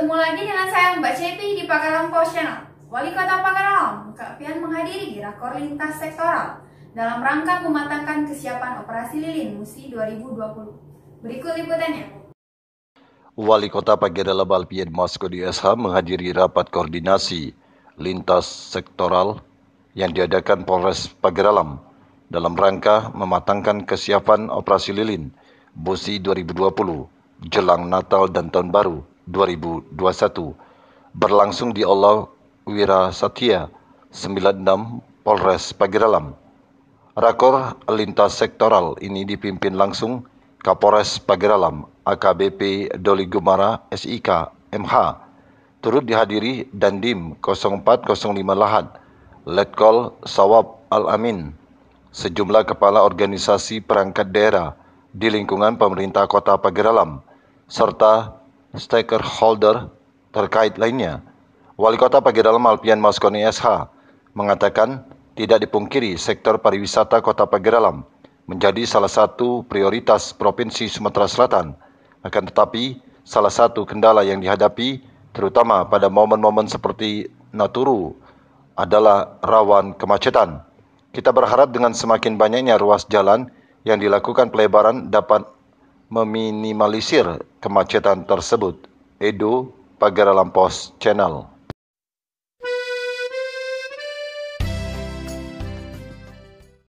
Bertemu lagi dengan saya Mbak Cepi di Pakaran Post Channel. Wali Kota Pakaran, Kak Pian menghadiri rakor lintas sektoral dalam rangka mematangkan kesiapan operasi lilin musi 2020. Berikut liputannya. Wali Kota Lebal Pian Moskow di SH menghadiri rapat koordinasi lintas sektoral yang diadakan Polres Pageralam dalam rangka mematangkan kesiapan operasi lilin BUSI 2020 jelang Natal dan Tahun Baru 2021 berlangsung di Allah Wira Satya 96 Polres Pagiralam. Rakor lintas sektoral ini dipimpin langsung Kapolres Pagiralam AKBP Doli Gumara SIK MH turut dihadiri Dandim 0405 Lahat Letkol Sawab Al-Amin sejumlah kepala organisasi perangkat daerah di lingkungan pemerintah kota Pagiralam serta stakeholder terkait lainnya. Wali Kota Pagi Dalam Alpian Maskoni SH mengatakan tidak dipungkiri sektor pariwisata Kota Pagi Dalam menjadi salah satu prioritas Provinsi Sumatera Selatan. Akan tetapi, salah satu kendala yang dihadapi terutama pada momen-momen seperti Naturu adalah rawan kemacetan. Kita berharap dengan semakin banyaknya ruas jalan yang dilakukan pelebaran dapat meminimalisir kemacetan tersebut. Edo, pagar Post Channel